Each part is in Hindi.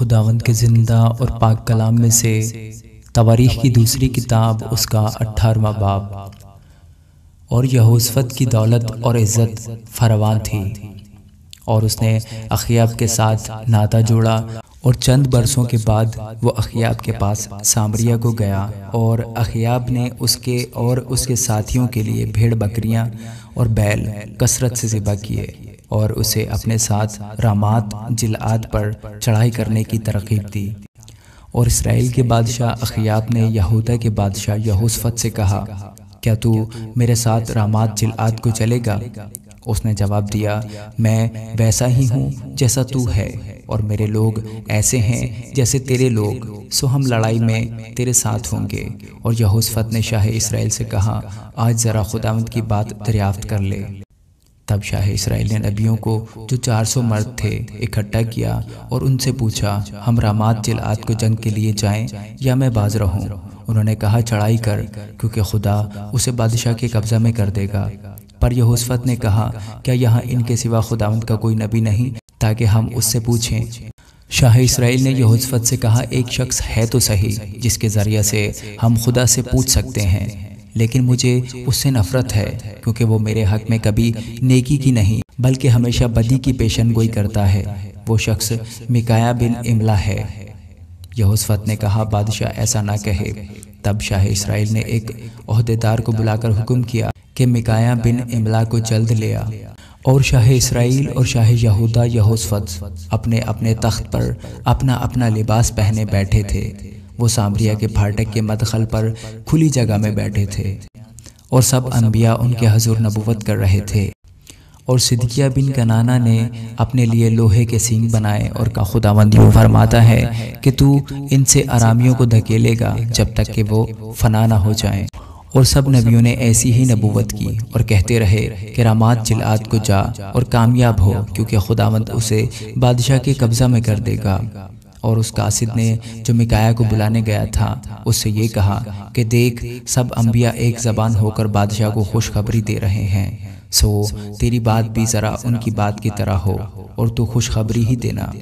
खुदावंद के ज़िंदा और पाक कलाम में से तवारीख की दूसरी किताब उसका अट्ठारवा बाब और यहूसफत की दौलत और इज़्ज़त फरवान थी और उसने अखियाब के साथ नाता जोड़ा और चंद बरसों के बाद वो अखियाब के पास सामरिया को गया और अखियाब ने उसके और उसके साथियों के लिए भेड़ बकरियां और बैल कसरत से ज़िबा किए और उसे अपने साथ रामात जिलाद पर चढ़ाई करने की तरकीब दी और इसराइल के बादशाह अखियाब ने यहूदा के बादशाह यहूसफत से कहा क्या तू मेरे साथ रामात जिलाद को चलेगा उसने जवाब दिया मैं वैसा ही हूँ जैसा तू है और मेरे लोग ऐसे हैं जैसे तेरे लोग सो हम लड़ाई में तेरे साथ होंगे और यहूसफत ने शाह इसराइल से कहा आज ज़रा खुदावंद की बात दरियाफ्त कर ले तब शाह इसराइल ने नबियों को जो 400 मर्द थे इकट्ठा किया और उनसे पूछा हम रामात जिलात को जंग के लिए जाएं या मैं बाज रहूं उन्होंने कहा चढ़ाई कर क्योंकि खुदा उसे बादशाह के कब्ज़ा में कर देगा पर यहोसफत ने कहा क्या यहाँ इनके सिवा खुदावंद का कोई नबी नहीं ताकि हम उससे पूछें शाह इसराइल ने यहोसफत से कहा एक शख्स है तो सही जिसके ज़रिए से हम खुदा से पूछ सकते हैं लेकिन मुझे उससे नफरत है क्योंकि वो मेरे हक में कभी नेकी की नहीं बल्कि हमेशा बदी की पेशन गोई करता है वो शख्स मिकाया बिन इमला है यहोसफत ने कहा बादशाह ऐसा ना कहे तब शाह इसराइल ने एक अहदेदार को बुलाकर हुक्म किया कि मिकाया बिन इमला को जल्द ले आ और शाह इसराइल और शाह यहूदा यहोसफत अपने अपने तख्त पर अपना अपना लिबास पहने बैठे थे वो सामरिया के फाटक के मदखल पर खुली जगह में बैठे थे और सब अम्बिया उनके हजूर नबूवत कर रहे थे और सिद्दिकिया बिन कनाना ने अपने लिए लोहे के सींग बनाए और का खुदावंद यूँ फरमाता है कि तू इनसे आरामियों को धकेलेगा जब तक कि वो फना ना हो जाएं और सब नबियों ने ऐसी ही नबूवत की और कहते रहे कि रामात जिलात को जा और कामयाब हो क्योंकि खुदावंद उसे बादशाह के कब्ज़ा में कर देगा और उस कासिद ने जो मिकाया को बुलाने गया था उससे ये कहा कि देख सब अम्बिया एक जबान होकर बादशाह को खुशखबरी दे रहे हैं सो तेरी बात भी ज़रा उनकी बात की तरह हो और तू खुशखबरी ही देना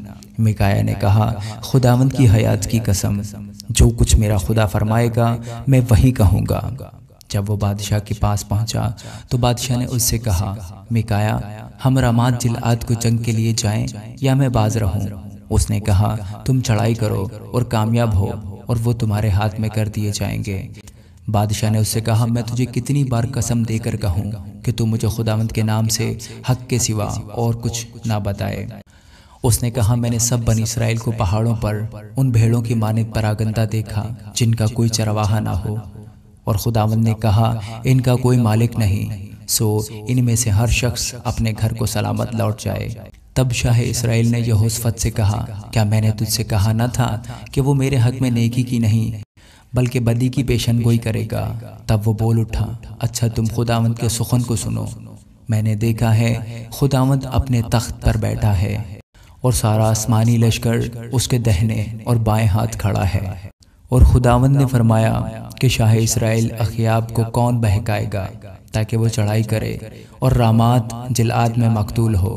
मिकाया ने कहा खुदावंद की हयात की कसम जो कुछ मेरा खुदा फरमाएगा मैं वही कहूँगा जब वो बादशाह के पास पहुंचा तो बादशाह ने उससे कहा मिकाया हम रामाद जिलाद को जंग के लिए जाएं या मैं बाज रहूं उसने कहा तुम चढ़ाई करो और कामयाब हो और वो तुम्हारे हाथ में कर दिए जाएंगे बादशाह ने उससे कहा मैं तुझे कितनी बार कसम देकर कहूँ कि तू मुझे खुदावंत के नाम से हक के सिवा और कुछ ना बताए उसने कहा मैंने सब बन इसराइल को पहाड़ों पर उन भेड़ों की माने परागंदा देखा जिनका कोई चरवाहा ना हो और खुदावंत ने कहा इनका कोई मालिक नहीं सो इनमें से हर शख्स अपने घर को सलामत लौट जाए तब शाह इसराइल ने यहोसफत से कहा क्या मैंने तुझसे कहा न था कि वो मेरे हक में नेकी की नहीं बल्कि बदी की पेशन गोई करेगा तब वो बोल उठा अच्छा तुम खुदावंत के सुखन को सुनो मैंने देखा है खुदावंत अपने तख्त पर बैठा है और सारा आसमानी लश्कर उसके दहने और बाएं हाथ खड़ा है और खुदावंत ने फरमाया कि शाह इसराइल अखियाब को कौन बहकाएगा ताकि वो चढ़ाई करे और रामात जिलाद में मकतूल हो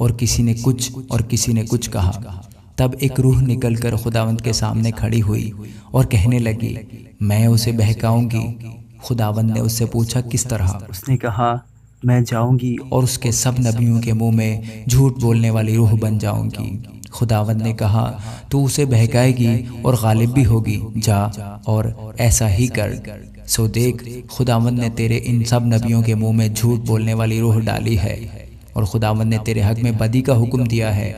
और किसी ने कुछ और किसी ने कुछ कहा तब एक रूह निकलकर खुदावंत के सामने खड़ी हुई और कहने लगी मैं उसे बहकाऊंगी खुदावंत ने उससे पूछा किस तरह उसने कहा मैं जाऊंगी और उसके सब नबियों के मुंह में झूठ बोलने वाली रूह बन जाऊंगी खुदावंत ने कहा तू उसे बहकाएगी और गालिब भी होगी जा और ऐसा ही कर सो देख खुदावंत ने तेरे इन सब नबियों के मुंह में झूठ बोलने वाली रूह डाली है और खुदावन ने तेरे हक में बदी का हुक्म दिया है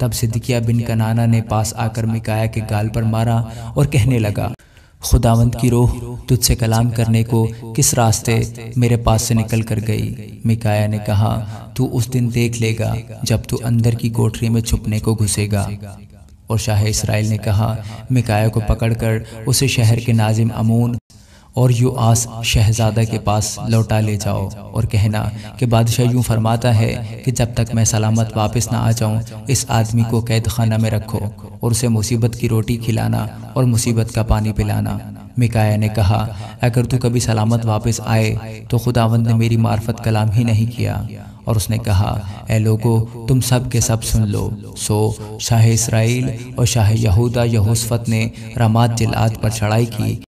तब सिद्दिकिया बिन कनाना ने पास आकर मिकाया के गाल पर मारा और कहने लगा खुदावंत की रोह तुझसे कलाम करने को किस रास्ते मेरे पास से निकल कर गई मिकाया ने कहा तू उस दिन देख लेगा जब तू अंदर की कोठरी में छुपने को घुसेगा और शाह इसराइल ने कहा मिकाया को पकड़कर उसे शहर के नाजिम अमून और यू आस शहजादा के पास लौटा ले जाओ और कहना कि बादशाह यूँ फरमाता है कि जब तक मैं सलामत वापस ना आ जाऊँ इस आदमी को कैद खाना में रखो और उसे मुसीबत की रोटी खिलाना और मुसीबत का पानी पिलाना मिकाया ने कहा अगर तू कभी सलामत वापस आए तो खुदावंद ने मेरी मार्फत कलाम ही नहीं किया और उसने कहा ए लोगो तुम सब के सब सुन लो सो शाह इसराइल और शाह यहूदा यहूसफत ने रामात जिलात पर चढ़ाई की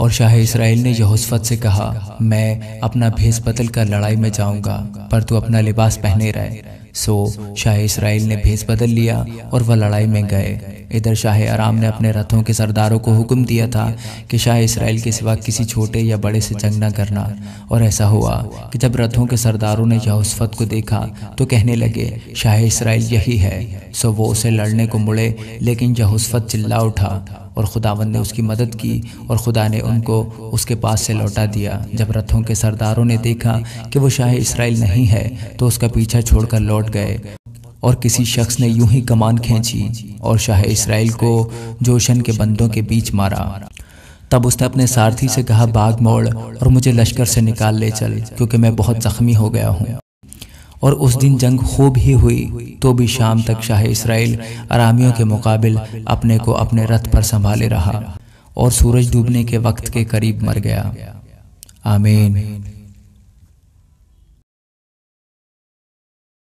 और शाह इसराइल ने यहोशफत से कहा मैं अपना भेस बदल कर लड़ाई में जाऊंगा पर तू अपना लिबास पहने रहे सो शाह इसराइल ने भेस बदल लिया और वह लड़ाई में गए इधर शाह आराम ने अपने रथों के सरदारों को हुक्म दिया था कि शाह इसराइल के सिवा किसी छोटे या बड़े से जंग न करना और ऐसा हुआ कि जब रथों के सरदारों ने यहोशफत को देखा तो कहने लगे शाह इसराइल यही है सो वो उसे लड़ने को मुड़े लेकिन यहोशफत चिल्ला उठा और खुदावन ने उसकी मदद की और खुदा ने उनको उसके पास से लौटा दिया जब रथों के सरदारों ने देखा कि वो शाह इसराइल नहीं है तो उसका पीछा छोड़कर लौट गए और किसी शख्स ने यूं ही कमान खींची और शाह इसराइल को जोशन के बंदों के बीच मारा तब उसने अपने सारथी से कहा बाग मोड़ और मुझे लश्कर से निकाल ले चल क्योंकि मैं बहुत जख्मी हो गया हूँ और उस दिन जंग खूब ही हुई तो भी शाम तक शाह इसराइल आरामियों के मुकाबले अपने को अपने रथ पर संभाले रहा और सूरज डूबने के वक्त के करीब मर गया आमीन